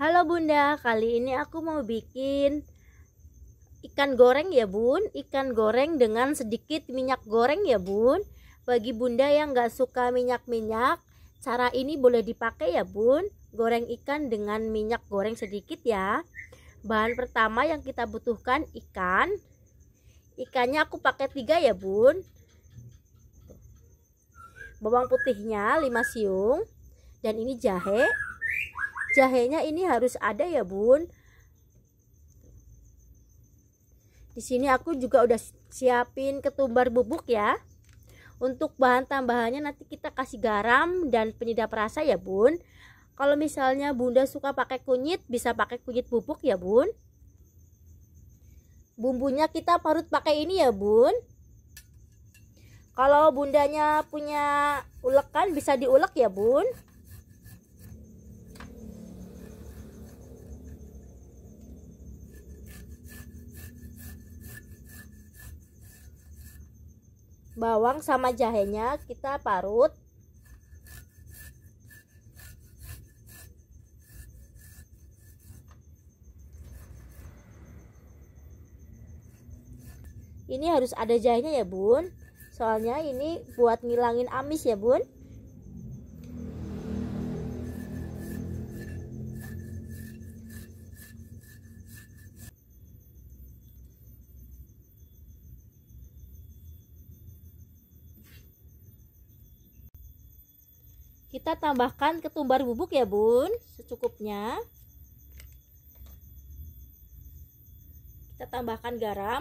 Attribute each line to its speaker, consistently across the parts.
Speaker 1: Halo Bunda, kali ini aku mau bikin ikan goreng ya Bun Ikan goreng dengan sedikit minyak goreng ya Bun Bagi Bunda yang gak suka minyak-minyak Cara ini boleh dipakai ya Bun Goreng ikan dengan minyak goreng sedikit ya Bahan pertama yang kita butuhkan ikan Ikannya aku pakai tiga ya Bun Bawang putihnya 5 siung Dan ini jahe Jahenya ini harus ada ya, Bun. Di sini aku juga udah siapin ketumbar bubuk ya. Untuk bahan tambahannya nanti kita kasih garam dan penyedap rasa ya, Bun. Kalau misalnya Bunda suka pakai kunyit, bisa pakai kunyit bubuk ya, Bun. Bumbunya kita parut pakai ini ya, Bun. Kalau bundanya punya ulekan bisa diulek ya, Bun. bawang sama jahenya kita parut ini harus ada jahenya ya bun soalnya ini buat ngilangin amis ya bun kita tambahkan ketumbar bubuk ya bun secukupnya kita tambahkan garam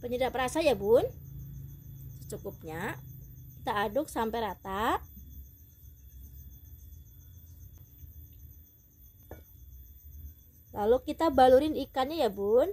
Speaker 1: penyedap rasa ya bun secukupnya kita aduk sampai rata lalu kita balurin ikannya ya bun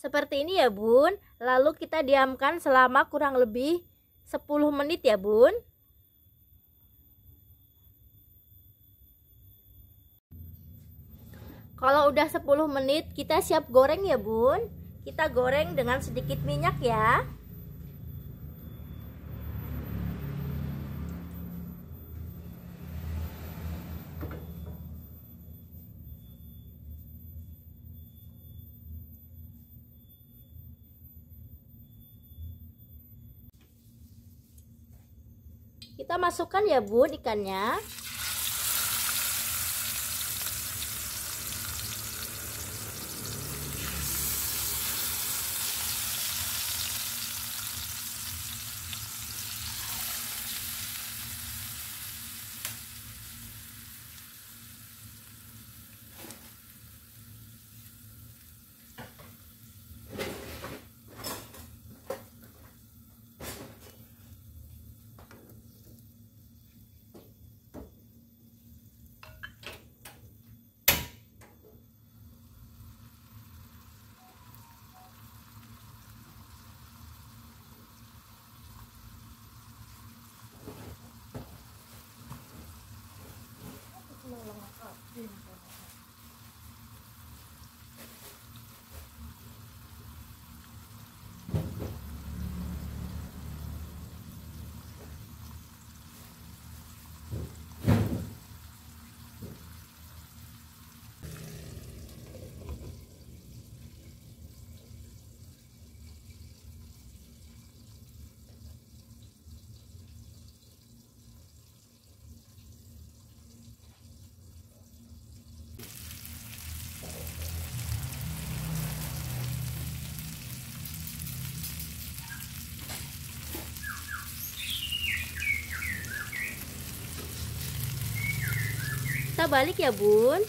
Speaker 1: Seperti ini ya bun Lalu kita diamkan selama kurang lebih 10 menit ya bun Kalau udah 10 menit kita siap goreng ya bun Kita goreng dengan sedikit minyak ya Kita masukkan ya, Bu, ikannya. kita balik ya bun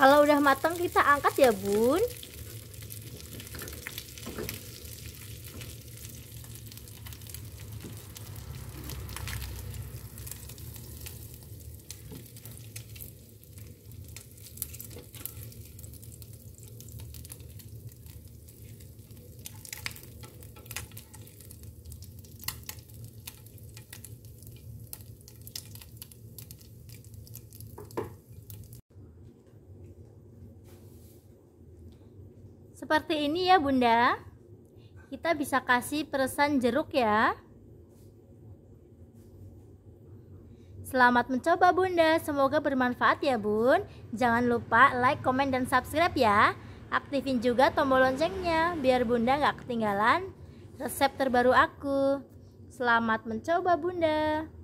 Speaker 1: Kalau udah matang kita angkat ya bun Seperti ini ya bunda Kita bisa kasih peresan jeruk ya Selamat mencoba bunda Semoga bermanfaat ya bun Jangan lupa like, komen, dan subscribe ya Aktifin juga tombol loncengnya Biar bunda gak ketinggalan resep terbaru aku Selamat mencoba bunda